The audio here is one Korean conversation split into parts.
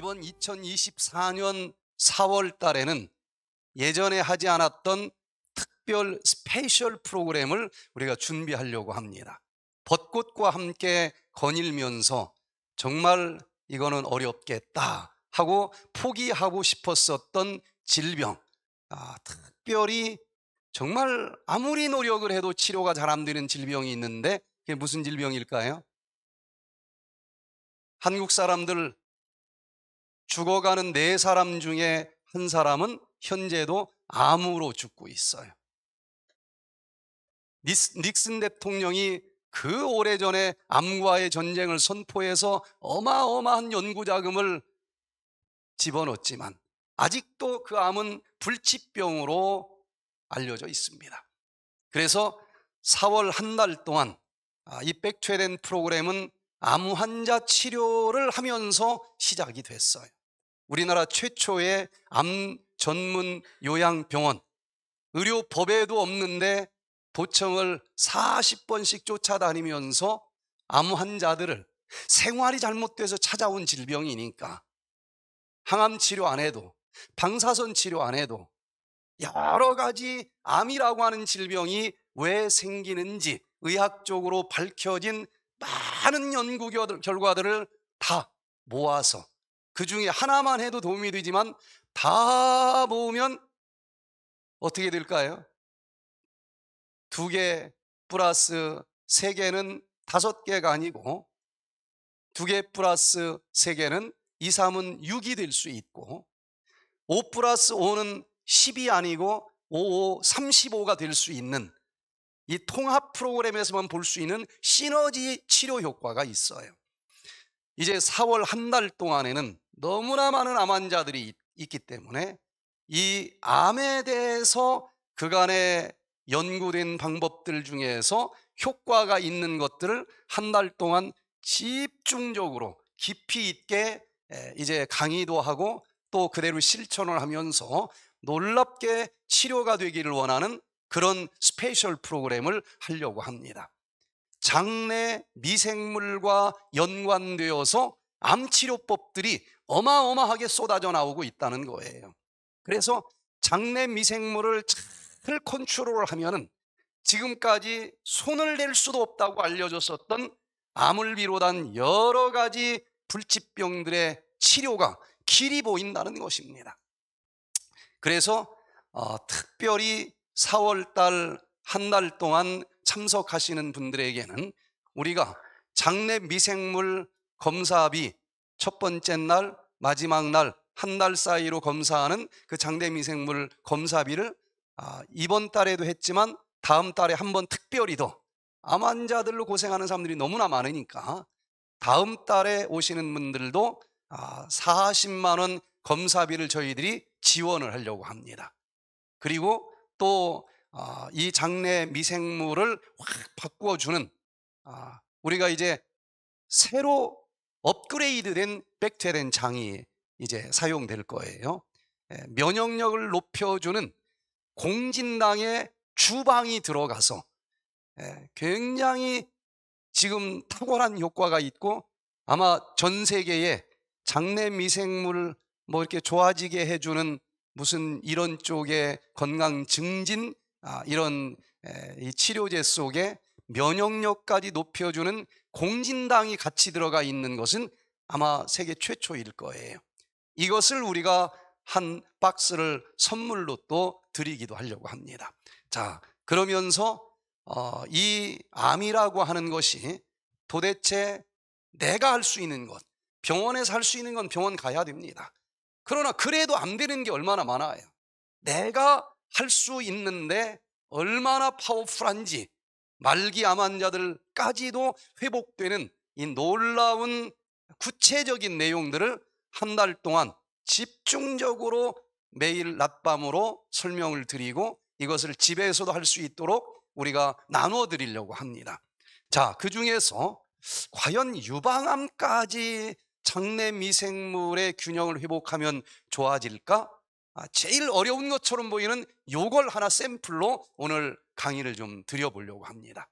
이번 2024년 4월 달에는 예전에 하지 않았던 특별 스페셜 프로그램을 우리가 준비하려고 합니다. 벚꽃과 함께 거닐면서 정말 이거는 어렵겠다 하고 포기하고 싶었었던 질병. 아, 특별히 정말 아무리 노력을 해도 치료가 잘 안 되는 질병이 있는데 그게 무슨 질병일까요? 한국 사람들 죽어가는 네 사람 중에 한 사람은 현재도 암으로 죽고 있어요. 닉슨 대통령이 그 오래전에 암과의 전쟁을 선포해서 어마어마한 연구자금을 집어넣었지만 아직도 그 암은 불치병으로 알려져 있습니다. 그래서 4월 한 달 동안 아, 이 백최된 프로그램은 암 환자 치료를 하면서 시작이 됐어요. 우리나라 최초의 암 전문 요양병원 의료 법에도 없는데 도청을 40번씩 쫓아다니면서 암 환자들을 생활이 잘못돼서 찾아온 질병이니까 항암 치료 안 해도 방사선 치료 안 해도 여러 가지 암이라고 하는 질병이 왜 생기는지 의학적으로 밝혀진 많은 연구 결과들을 다 모아서 그 중에 하나만 해도 도움이 되지만 다 모으면 어떻게 될까요? 두 개 플러스 세 개는 다섯 개가 아니고 두 개 플러스 세 개는 2, 3은 6이 될 수 있고 5 플러스 5는 10이 아니고 5, 5, 35가 될 수 있는 이 통합 프로그램에서만 볼 수 있는 시너지 치료 효과가 있어요. 이제 4월 한 달 동안에는 너무나 많은 암 환자들이 있기 때문에 이 암에 대해서 그간의 연구된 방법들 중에서 효과가 있는 것들을 한 달 동안 집중적으로 깊이 있게 이제 강의도 하고 또 그대로 실천을 하면서 놀랍게 치료가 되기를 원하는 그런 스페셜 프로그램을 하려고 합니다. 장내 미생물과 연관되어서 암치료법들이 어마어마하게 쏟아져 나오고 있다는 거예요. 그래서 장내 미생물을 잘 컨트롤하면은 지금까지 손을 댈 수도 없다고 알려졌었던 암을 비롯한 여러 가지 불치병들의 치료가 길이 보인다는 것입니다. 그래서 어, 특별히 4월달 한 달 동안 참석하시는 분들에게는 우리가 장내 미생물 검사비 첫 번째 날 마지막 날, 한 달 사이로 검사하는 그 장대미생물 검사비를 아, 이번 달에도 했지만 다음 달에 한 번 특별히 도암 환자들로 고생하는 사람들이 너무나 많으니까 다음 달에 오시는 분들도 아, 40만 원 검사비를 저희들이 지원을 하려고 합니다. 그리고 또이 아, 장내 미생물을 확 바꾸어 주는 아, 우리가 이제 새로 업그레이드된 백테렌 장이 이제 사용될 거예요. 예, 면역력을 높여주는 공진당의 주방이 들어가서 예, 굉장히 지금 탁월한 효과가 있고 아마 전 세계에 장내 미생물 뭐 이렇게 좋아지게 해주는 무슨 이런 쪽의 건강 증진 아, 이런 예, 치료제 속에 면역력까지 높여주는 공진당이 같이 들어가 있는 것은 아마 세계 최초일 거예요. 이것을 우리가 한 박스를 선물로 또 드리기도 하려고 합니다. 자, 그러면서 어, 이 암이라고 하는 것이 도대체 내가 할 수 있는 것, 병원에서 할 수 있는 건 병원 가야 됩니다. 그러나 그래도 안 되는 게 얼마나 많아요. 내가 할 수 있는데 얼마나 파워풀한지 말기 암 환자들까지도 회복되는 이 놀라운 구체적인 내용들을 한 달 동안 집중적으로 매일 낮밤으로 설명을 드리고 이것을 집에서도 할 수 있도록 우리가 나눠 드리려고 합니다. 자, 그 중에서 과연 유방암까지 장내 미생물의 균형을 회복하면 좋아질까? 아, 제일 어려운 것처럼 보이는 요걸 하나 샘플로 오늘 강의를 좀 드려보려고 합니다.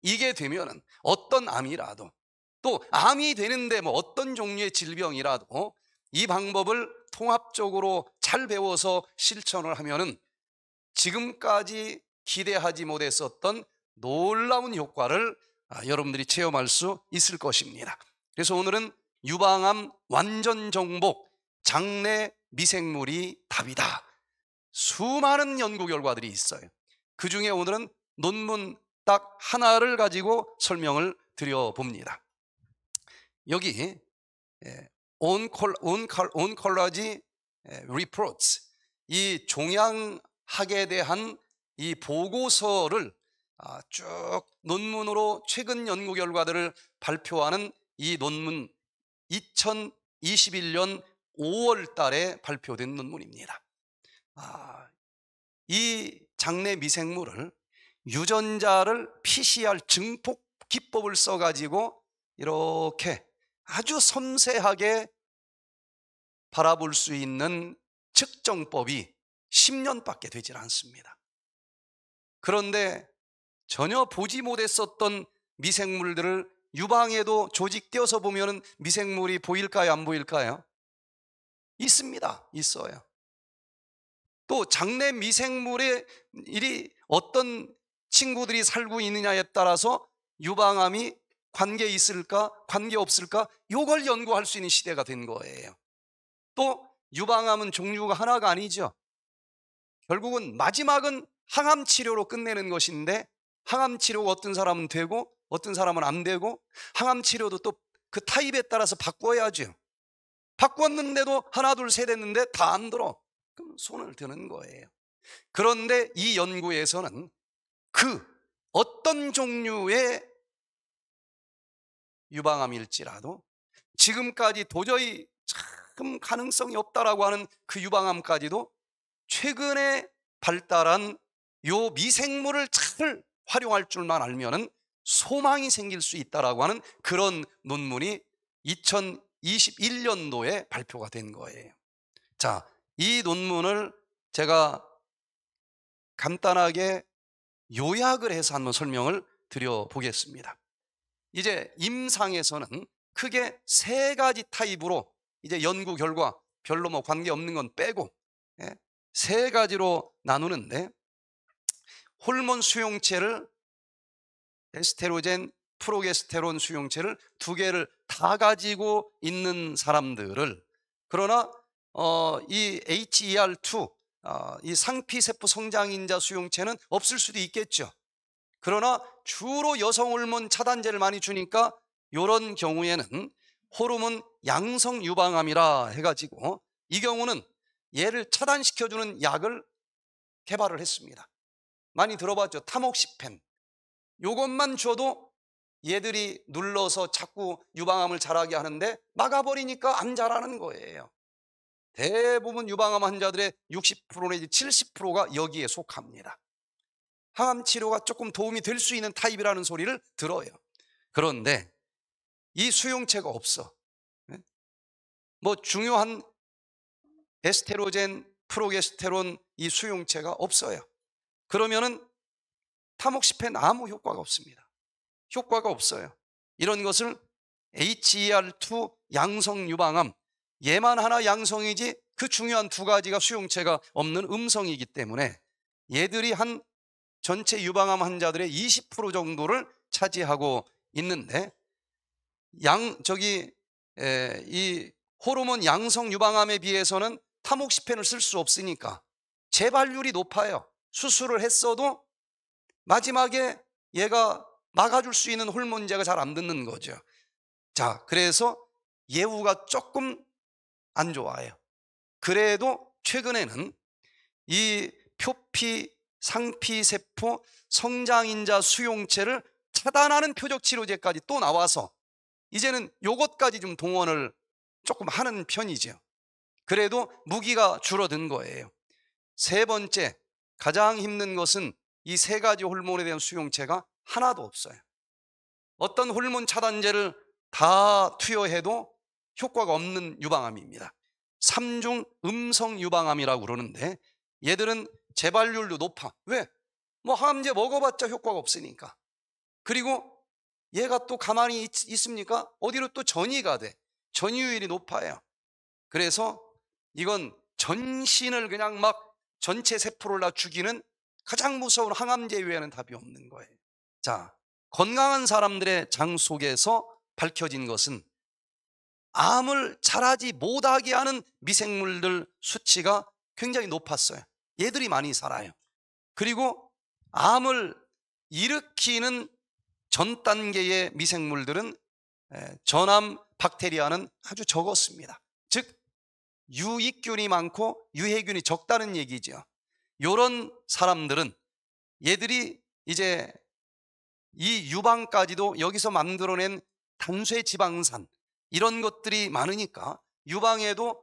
이게 되면 어떤 암이라도 또 암이 되는데 뭐 어떤 종류의 질병이라도 어? 이 방법을 통합적으로 잘 배워서 실천을 하면은 지금까지 기대하지 못했었던 놀라운 효과를 아, 여러분들이 체험할 수 있을 것입니다. 그래서 오늘은 유방암 완전 정복 장내 미생물이 답이다. 수많은 연구 결과들이 있어요. 그 중에 오늘은 논문 딱 하나를 가지고 설명을 드려봅니다. 여기 온콜라지 예, 리포츠 예, 이 종양학에 대한 이 보고서를 아, 쭉 논문으로 최근 연구 결과들을 발표하는 이 논문 2021년 5월 달에 발표된 논문입니다. 아, 이 장내 미생물을 유전자를 PCR 증폭 기법을 써가지고 이렇게 아주 섬세하게 바라볼 수 있는 측정법이 10년밖에 되질 않습니다. 그런데 전혀 보지 못했었던 미생물들을 유방에도 조직되어서 보면 미생물이 보일까요? 안 보일까요? 있습니다. 있어요. 또 장내 미생물의 일이 어떤 친구들이 살고 있느냐에 따라서 유방암이 관계 있을까 관계 없을까 요걸 연구할 수 있는 시대가 된 거예요. 또 유방암은 종류가 하나가 아니죠. 결국은 마지막은 항암 치료로 끝내는 것인데 항암 치료가 어떤 사람은 되고 어떤 사람은 안 되고 항암 치료도 또 그 타입에 따라서 바꿔야죠. 바꿨는데도 하나 둘셋 했는데 다 안 들어. 그럼 손을 드는 거예요. 그런데 이 연구에서는 그 어떤 종류의 유방암일지라도 지금까지 도저히 참 가능성이 없다라고 하는 그 유방암까지도 최근에 발달한 요 미생물을 잘 활용할 줄만 알면은 소망이 생길 수 있다라고 하는 그런 논문이 2000 21년도에 발표가 된 거예요. 자, 이 논문을 제가 간단하게 요약을 해서 한번 설명을 드려보겠습니다. 이제 임상에서는 크게 세 가지 타입으로 이제 연구 결과 별로 뭐 관계없는 건 빼고 예? 세 가지로 나누는데 호르몬 수용체를 에스테로젠 프로게스테론 수용체를 두 개를 다 가지고 있는 사람들을 그러나 어, 이 HER2 어, 이 상피세포 성장인자 수용체는 없을 수도 있겠죠. 그러나 주로 여성 호르몬 차단제를 많이 주니까 이런 경우에는 호르몬 양성 유방암이라 해가지고 이 경우는 얘를 차단시켜주는 약을 개발을 했습니다. 많이 들어봤죠. 타목시펜. 요것만 줘도 얘들이 눌러서 자꾸 유방암을 자라게 하는데 막아버리니까 안 자라는 거예요. 대부분 유방암 환자들의 60% 내지 70%가 여기에 속합니다. 항암 치료가 조금 도움이 될 수 있는 타입이라는 소리를 들어요. 그런데 이 수용체가 없어. 예? 뭐 중요한 에스테로젠, 프로게스테론 이 수용체가 없어요. 그러면은 타목시펜 아무 효과가 없습니다. 효과가 없어요. 이런 것을 HER2 양성 유방암 얘만 하나 양성이지 그 중요한 두 가지가 수용체가 없는 음성이기 때문에 얘들이 한 전체 유방암 환자들의 20% 정도를 차지하고 있는데 양 저기 에, 이 호르몬 양성 유방암에 비해서는 타목시펜을 쓸 수 없으니까 재발률이 높아요. 수술을 했어도 마지막에 얘가 막아줄 수 있는 홀몬제가 잘 안 듣는 거죠. 자, 그래서 예후가 조금 안 좋아요. 그래도 최근에는 이 표피, 상피세포, 성장인자 수용체를 차단하는 표적치료제까지 또 나와서 이제는 요것까지 좀 동원을 조금 하는 편이죠. 그래도 무기가 줄어든 거예요. 세 번째, 가장 힘든 것은 이 세 가지 호르몬에 대한 수용체가 하나도 없어요. 어떤 호르몬 차단제를 다 투여해도 효과가 없는 유방암입니다. 3중 음성 유방암이라고 그러는데 얘들은 재발률도 높아. 왜? 뭐 항암제 먹어봤자 효과가 없으니까. 그리고 얘가 또 가만히 있, 습니까 어디로 또 전이가 돼. 전이율이 높아요. 그래서 이건 전신을 그냥 막 전체 세포를 다 죽이는 가장 무서운 항암제 외에는 답이 없는 거예요. 자, 건강한 사람들의 장 속에서 밝혀진 것은 암을 자라지 못하게 하는 미생물들 수치가 굉장히 높았어요. 얘들이 많이 살아요. 그리고 암을 일으키는 전 단계의 미생물들은 전암 박테리아는 아주 적었습니다. 즉 유익균이 많고 유해균이 적다는 얘기죠. 이런 사람들은 얘들이 이제 이 유방까지도 여기서 만들어낸 단쇠 지방산 이런 것들이 많으니까 유방에도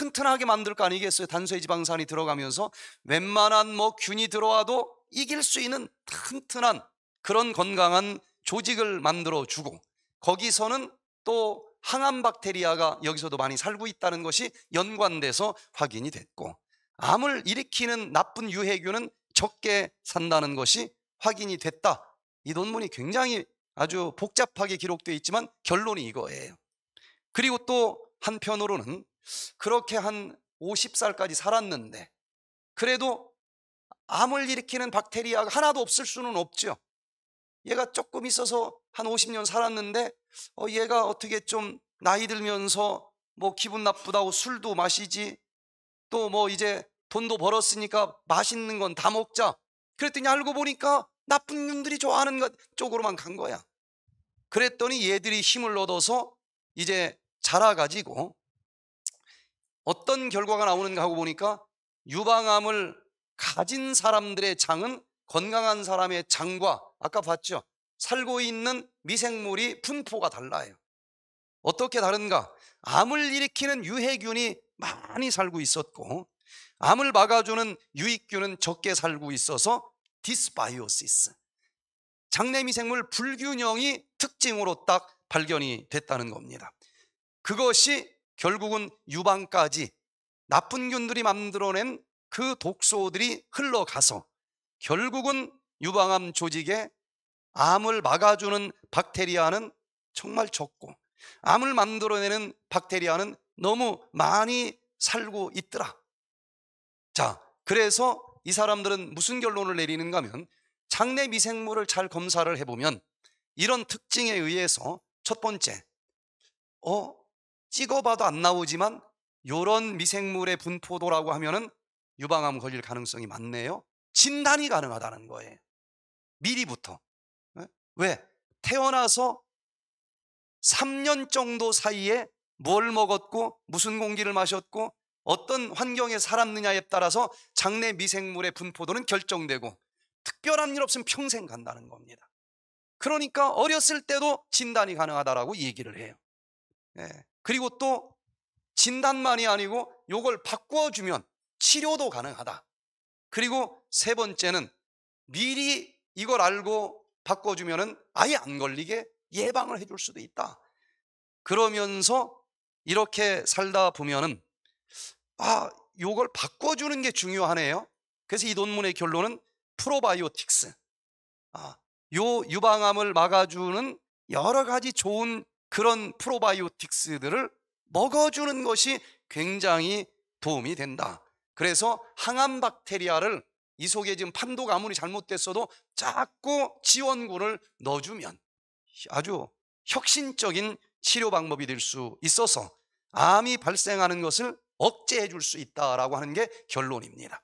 튼튼하게 만들 거 아니겠어요? 단쇠 지방산이 들어가면서 웬만한 뭐 균이 들어와도 이길 수 있는 튼튼한 그런 건강한 조직을 만들어 주고 거기서는 또 항암 박테리아가 여기서도 많이 살고 있다는 것이 연관돼서 확인이 됐고 암을 일으키는 나쁜 유해균은 적게 산다는 것이 확인이 됐다 이 논문이 굉장히 아주 복잡하게 기록되어 있지만 결론이 이거예요. 그리고 또 한편으로는 그렇게 한 50살까지 살았는데 그래도 암을 일으키는 박테리아가 하나도 없을 수는 없죠. 얘가 조금 있어서 한 50년 살았는데 어, 얘가 어떻게 좀 나이 들면서 뭐 기분 나쁘다고 술도 마시지 또 뭐 이제 돈도 벌었으니까 맛있는 건 다 먹자. 그랬더니 알고 보니까 나쁜 놈들이 좋아하는 것 쪽으로만 간 거야. 그랬더니 얘들이 힘을 얻어서 이제 자라가지고 어떤 결과가 나오는가 하고 보니까 유방암을 가진 사람들의 장은 건강한 사람의 장과 아까 봤죠. 살고 있는 미생물이 분포가 달라요. 어떻게 다른가? 암을 일으키는 유해균이 많이 살고 있었고 암을 막아주는 유익균은 적게 살고 있어서 디스바이오시스. 장내미 생물 불균형이 특징으로 딱 발견이 됐다는 겁니다. 그것이 결국은 유방까지 나쁜 균들이 만들어낸 그 독소들이 흘러가서 결국은 유방암 조직에 암을 막아주는 박테리아는 정말 적고 암을 만들어내는 박테리아는 너무 많이 살고 있더라. 자, 그래서 이 사람들은 무슨 결론을 내리는가 하면 장내 미생물을 잘 검사를 해보면 이런 특징에 의해서 첫 번째, 어, 찍어봐도 안 나오지만 이런 미생물의 분포도라고 하면은 유방암 걸릴 가능성이 많네요. 진단이 가능하다는 거예요. 미리부터. 네? 왜? 태어나서 3년 정도 사이에 뭘 먹었고, 무슨 공기를 마셨고, 어떤 환경에 살았느냐에 따라서 장내 미생물의 분포도는 결정되고 특별한 일 없으면 평생 간다는 겁니다. 그러니까 어렸을 때도 진단이 가능하다라고 얘기를 해요. 예. 그리고 또 진단만이 아니고 요걸 바꿔주면 치료도 가능하다. 그리고 세 번째는 미리 이걸 알고 바꿔주면 아예 안 걸리게 예방을 해줄 수도 있다. 그러면서 이렇게 살다 보면은 아, 요걸 바꿔주는 게 중요하네요. 그래서 이 논문의 결론은 프로바이오틱스. 아, 요 유방암을 막아주는 여러 가지 좋은 그런 프로바이오틱스들을 먹어주는 것이 굉장히 도움이 된다. 그래서 항암 박테리아를 이 속에 지금 판독 아무리 잘못됐어도 자꾸 지원군을 넣어주면 아주 혁신적인 치료 방법이 될 수 있어서 암이 발생하는 것을 억제해 줄 수 있다라고 하는 게 결론입니다.